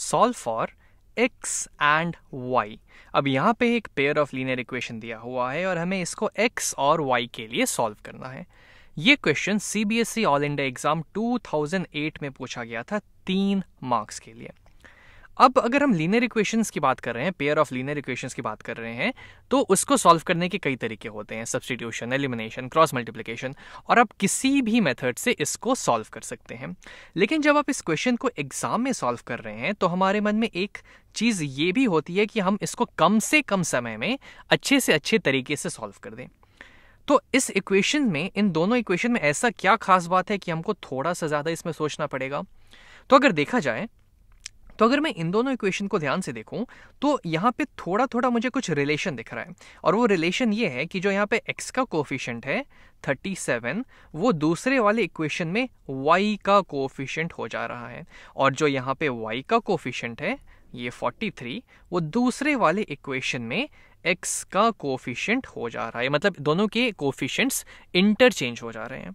solve for x and y अब यहाँ पे एक पेयर ऑफ लीनियर इक्वेशन दिया हुआ है और हमें इसको एक्स और वाई के लिए सॉल्व करना है ये question CBSE all India exam 2008 में पूछा गया था तीन मार्क्स के लिए अब अगर हम लीनियर इक्वेशंस की बात कर रहे हैं पेयर ऑफ लीनियर इक्वेशंस की बात कर रहे हैं तो उसको सॉल्व करने के कई तरीके होते हैं सब्सटीट्यूशन एलिमिनेशन क्रॉस मल्टीप्लिकेशन और आप किसी भी मेथड से इसको सॉल्व कर सकते हैं लेकिन जब आप इस क्वेश्चन को एग्जाम में सॉल्व कर रहे हैं तो हमारे मन में एक चीज़ ये भी होती है कि हम इसको कम से कम समय में अच्छे से अच्छे तरीके से सॉल्व कर दें तो इस इक्वेशन में इन दोनों इक्वेशन में ऐसा क्या खास बात है कि हमको थोड़ा सा ज़्यादा इसमें सोचना पड़ेगा तो अगर देखा जाए तो अगर मैं इन दोनों इक्वेशन को ध्यान से देखूं तो यहाँ पे थोड़ा थोड़ा मुझे कुछ रिलेशन दिख रहा है और वो रिलेशन ये है कि जो यहाँ पे एक्स का कोफिशियंट है 37 वो दूसरे वाले इक्वेशन में y का कोफिशियंट हो जा रहा है और जो यहाँ पे y का कोफिशियंट है ये 43 वो दूसरे वाले इक्वेशन में x का कोफिशियंट हो जा रहा है मतलब दोनों के कोफिशियंट्स इंटरचेंज हो जा रहे हैं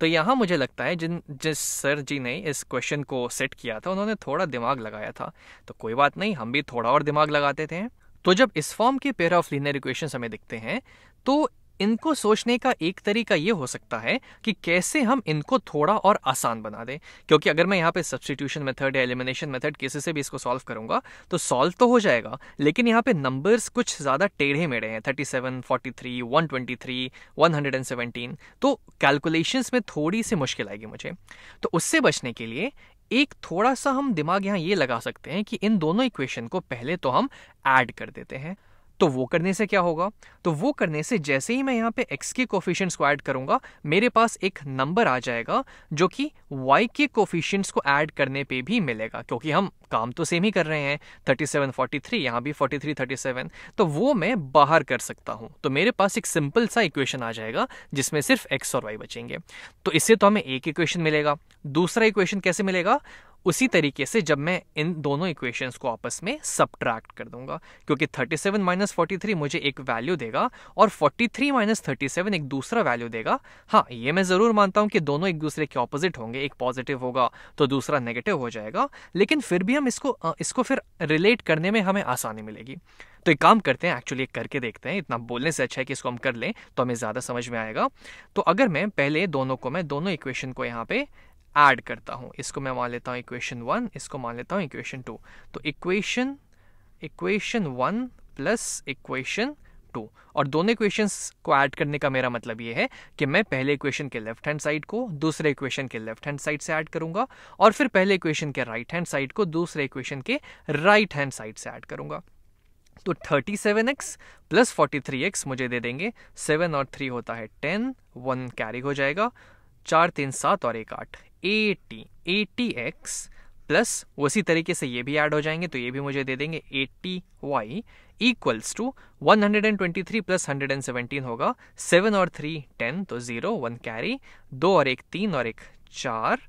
तो यहाँ मुझे लगता है जिन जिस सर जी ने इस क्वेश्चन को सेट किया था उन्होंने थोड़ा दिमाग लगाया था तो कोई बात नहीं हम भी थोड़ा और दिमाग लगाते थे तो जब इस फॉर्म के पेयर ऑफ लीनियर इक्वेशन हमें दिखते हैं तो इनको सोचने का एक तरीका ये हो सकता है कि कैसे हम इनको थोड़ा और आसान बना दें क्योंकि अगर मैं यहाँ पे सब्सटीट्यूशन मेथड या एलिमिनेशन मेथड किसी से भी इसको सॉल्व करूंगा तो सॉल्व तो हो जाएगा लेकिन यहाँ पे नंबर्स कुछ ज़्यादा टेढ़े मेढ़े हैं thirty seven forty three one twenty three one hundred and seventeen तो कैलकुलेशन में थोड़ी सी मुश्किल आएगी मुझे तो उससे बचने के लिए एक थोड़ा सा हम दिमाग यहाँ ये लगा सकते हैं कि इन दोनों इक्वेशन को पहले तो हम ऐड कर देते हैं तो वो करने से क्या होगा तो वो करने से जैसे ही मैं यहाँ पे x के कोफिशियंट्स को ऐड करूँगा मेरे पास एक नंबर आ जाएगा जो कि y के कोफिशियंट्स को ऐड करने पे भी मिलेगा क्योंकि हम काम तो सेम ही कर रहे हैं 37 43 यहाँ भी 43 37 तो वो मैं बाहर कर सकता हूँ तो मेरे पास एक सिंपल सा इक्वेशन आ जाएगा जिसमें सिर्फ एक्स और वाई बचेंगे तो इससे तो हमें एक इक्वेशन मिलेगा दूसरा इक्वेशन कैसे मिलेगा उसी तरीके से जब मैं इन दोनों इक्वेशंस को आपस में सब्ट्रैक्ट कर दूंगा क्योंकि 37 सेवन माइनस मुझे एक वैल्यू देगा और 43 थ्री माइनस एक दूसरा वैल्यू देगा हाँ ये मैं ज़रूर मानता हूं कि दोनों एक दूसरे के ऑपोजिट होंगे एक पॉजिटिव होगा तो दूसरा नेगेटिव हो जाएगा लेकिन फिर भी हम इसको इसको फिर रिलेट करने में हमें आसानी मिलेगी तो एक काम करते हैं एक्चुअली एक करके देखते हैं इतना बोलने से अच्छा है कि इसको हम कर लें तो हमें ज़्यादा समझ में आएगा तो अगर मैं पहले दोनों को मैं दोनों इक्वेशन को यहाँ पे ऐड करता हूँ इसको मैं मान लेता हूँ इक्वेशन वन इसको मान लेता हूँ इक्वेशन टू तो equation equation one plus equation two और दोनों इक्वेशंस को ऐड करने का मेरा मतलब ये है कि मैं पहले इक्वेशन के लेफ्ट हैंड साइड को दूसरे इक्वेशन के लेफ्ट हैंड साइड से ऐड करूंगा और फिर पहले इक्वेशन के राइट हैंड साइड को दूसरे इक्वेशन के राइट हैंड साइड से ऐड करूंगा तो 37x प्लस 43x मुझे दे देंगे 7 और 3 होता है 10 1 कैरी हो जाएगा चार तीन सात और एक आठ एटी एटी एक्स प्लस उसी तरीके से ये भी ऐड हो जाएंगे तो ये भी मुझे दे देंगे eighty y equals to one hundred and twenty three plus hundred and seventeen होगा सेवन और थ्री टेन तो जीरो वन कैरी दो और एक तीन और एक चार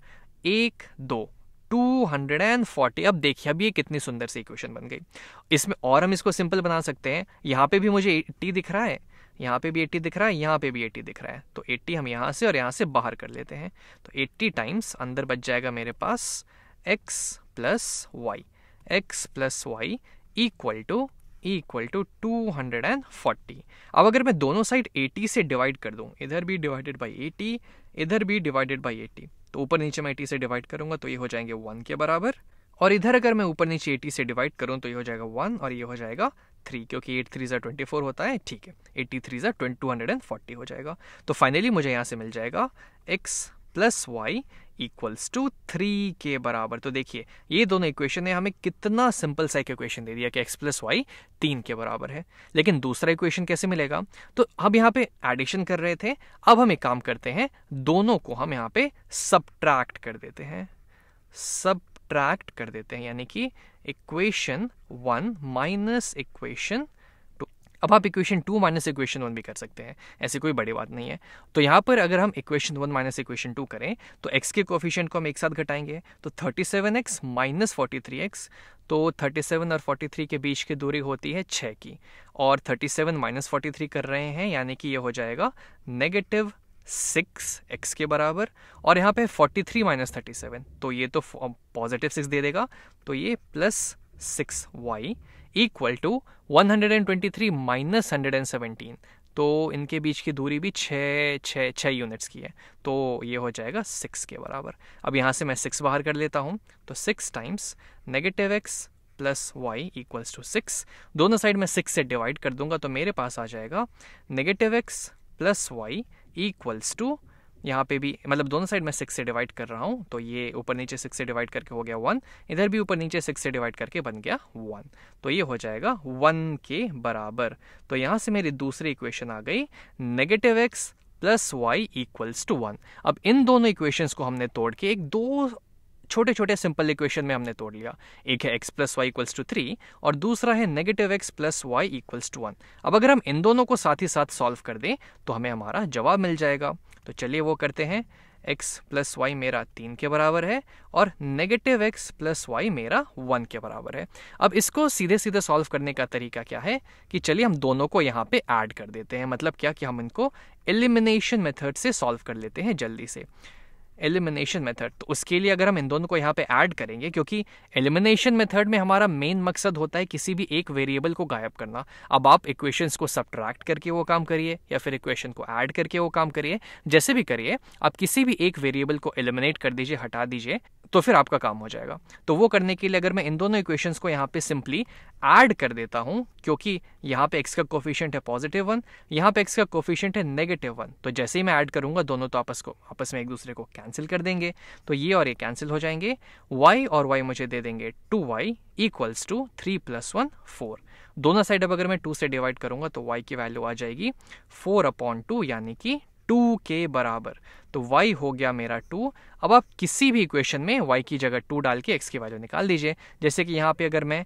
एक दो टू हंड्रेड एंड फोर्टी अब देखिए अब ये कितनी सुंदर सी इक्वेशन बन गई इसमें और हम इसको सिंपल बना सकते हैं यहाँ पे भी मुझे एट्टी दिख रहा है यहाँ पे भी 80 दिख रहा है यहाँ पे भी 80 दिख रहा है तो 80 हम यहाँ से और यहाँ से बाहर कर लेते हैं तो 80 टाइम्स अंदर बच जाएगा मेरे पास x plus y x plus y equal to equal to two अब अगर मैं दोनों साइड 80 से डिवाइड कर दूँ इधर भी डिवाइडेड बाई 80 इधर भी डिवाइडेड बाई 80 तो ऊपर नीचे मैं 80 से डिवाइड करूँगा तो ये हो जाएंगे वन के बराबर और इधर अगर मैं ऊपर नीचे एटी से डिवाइड करूँ तो ये हो जाएगा वन और ये हो जाएगा थ्री क्योंकि एट थ्री जर ट्वेंटी फोर होता है ठीक है एट्टी थ्री जर twenty two hundred and forty हो जाएगा तो फाइनली मुझे यहाँ से मिल जाएगा x plus y equals to three के बराबर तो देखिए ये दोनों इक्वेशन ने हमें कितना सिंपल सा एक इक्वेशन दे दिया कि एक्स प्लस वाई तीन के बराबर है लेकिन दूसरा इक्वेशन कैसे मिलेगा तो अब यहाँ पे एडिशन कर रहे थे अब हम एक काम करते हैं दोनों को हम यहाँ पे सब्ट्रैक्ट कर देते हैं सब सब्ट्रैक्ट कर देते हैं यानी कि equation one minus equation two अब आप equation two minus equation one भी कर सकते हैं ऐसी कोई बड़ी बात नहीं है तो यहाँ पर अगर हम equation one minus equation two करें तो एक्स के कोफिशियंट को हम एक साथ घटाएंगे तो thirty seven x minus forty three x तो थर्टी सेवन और फोर्टी थ्री के बीच की दूरी होती है छः की और thirty seven minus forty three कर रहे हैं यानी कि ये हो जाएगा नेगेटिव सिक्स एक्स के बराबर और यहाँ पे forty three minus thirty seven तो ये तो पॉजिटिव सिक्स दे देगा तो ये plus six y equal to one hundred and twenty three minus hundred and seventeen तो इनके बीच की दूरी भी छः छः छः यूनिट्स की है तो ये हो जाएगा सिक्स के बराबर अब यहाँ से मैं सिक्स बाहर कर लेता हूँ तो six times negative x plus y equals to six दोनों साइड में सिक्स से डिवाइड कर दूंगा तो मेरे पास आ जाएगा negative x plus y equals to यहाँ पे भी मतलब दोनों साइड मैं सिक्स से डिवाइड कर रहा हूँ तो ये ऊपर नीचे सिक्स से डिवाइड करके हो गया वन इधर भी ऊपर नीचे सिक्स से डिवाइड करके बन गया वन तो ये हो जाएगा वन के बराबर तो यहाँ से मेरी दूसरी इक्वेशन आ गई negative x plus y equals to one अब इन दोनों इक्वेशंस को हमने तोड़ के एक दो छोटे छोटे सिंपल इक्वेशन में हमने तोड़ लिया एक है x plus y equals to three और दूसरा है negative x plus y equals to one अब अगर हम इन दोनों को साथ ही साथ सॉल्व कर दें तो हमें हमारा जवाब मिल जाएगा तो चलिए वो करते हैं एक्स प्लस वाई मेरा तीन के बराबर है और नेगेटिव एक्स प्लस वाई मेरा वन के बराबर है अब इसको सीधे सीधे सॉल्व करने का तरीका क्या है कि चलिए हम दोनों को यहाँ पे ऐड कर देते हैं मतलब क्या कि हम इनको एलिमिनेशन मेथड से सॉल्व कर लेते हैं जल्दी से एलिमिनेशन मेथड तो उसके लिए अगर हम इन दोनों को यहाँ पे ऐड करेंगे क्योंकि एलिमिनेशन मेथड में हमारा मेन मकसद होता है किसी भी एक वेरिएबल को गायब करना अब आप इक्वेशंस को सब्ट्रैक्ट करके वो काम करिए या फिर इक्वेशन को ऐड करके वो काम करिए जैसे भी करिए आप किसी भी एक वेरिएबल को एलिमिनेट कर दीजिए हटा दीजिए तो फिर आपका काम हो जाएगा तो वो करने के लिए अगर मैं इन दोनों इक्वेशंस को यहाँ पे सिंपली ऐड कर देता हूँ क्योंकि यहाँ पे एक्स का कोफिशियंट है पॉजिटिव वन यहाँ पे एक्स का कोफिशियंट है नेगेटिव वन तो जैसे ही मैं ऐड करूँगा दोनों तो आपस को आपस में एक दूसरे को कैंसिल कर देंगे तो ये और ये कैंसिल हो जाएंगे वाई और वाई मुझे दे देंगे two y equals to three plus one four दोनों साइड अब अगर मैं टू से डिवाइड करूँगा तो वाई की वैल्यू आ जाएगी फोर अपॉन टू यानी कि टू के बराबर तो y हो गया मेरा टू अब आप किसी भी इक्वेशन में y की जगह टू डाल के x की वैल्यू निकाल दीजिए जैसे कि यहाँ पे अगर मैं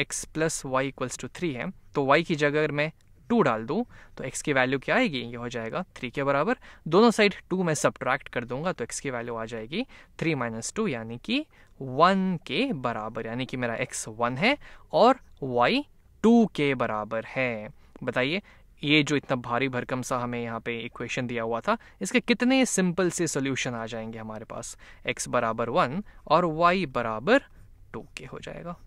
x plus y equals to three है तो वाई की जगह अगर मैं टू डाल दूँ तो एक्स की वैल्यू क्या आएगी ये हो जाएगा थ्री के बराबर दोनों साइड टू मैं सब्ट्रैक्ट कर दूंगा तो एक्स की वैल्यू आ जाएगी थ्री माइनस टू यानी कि वन के बराबर यानी कि मेरा एक्स वन है और वाई टू के बराबर है बताइए ये जो इतना भारी भरकम सा हमें यहाँ पे इक्वेशन दिया हुआ था इसके कितने सिंपल से सोल्यूशन आ जाएंगे हमारे पास x बराबर वन और y बराबर टू के हो जाएगा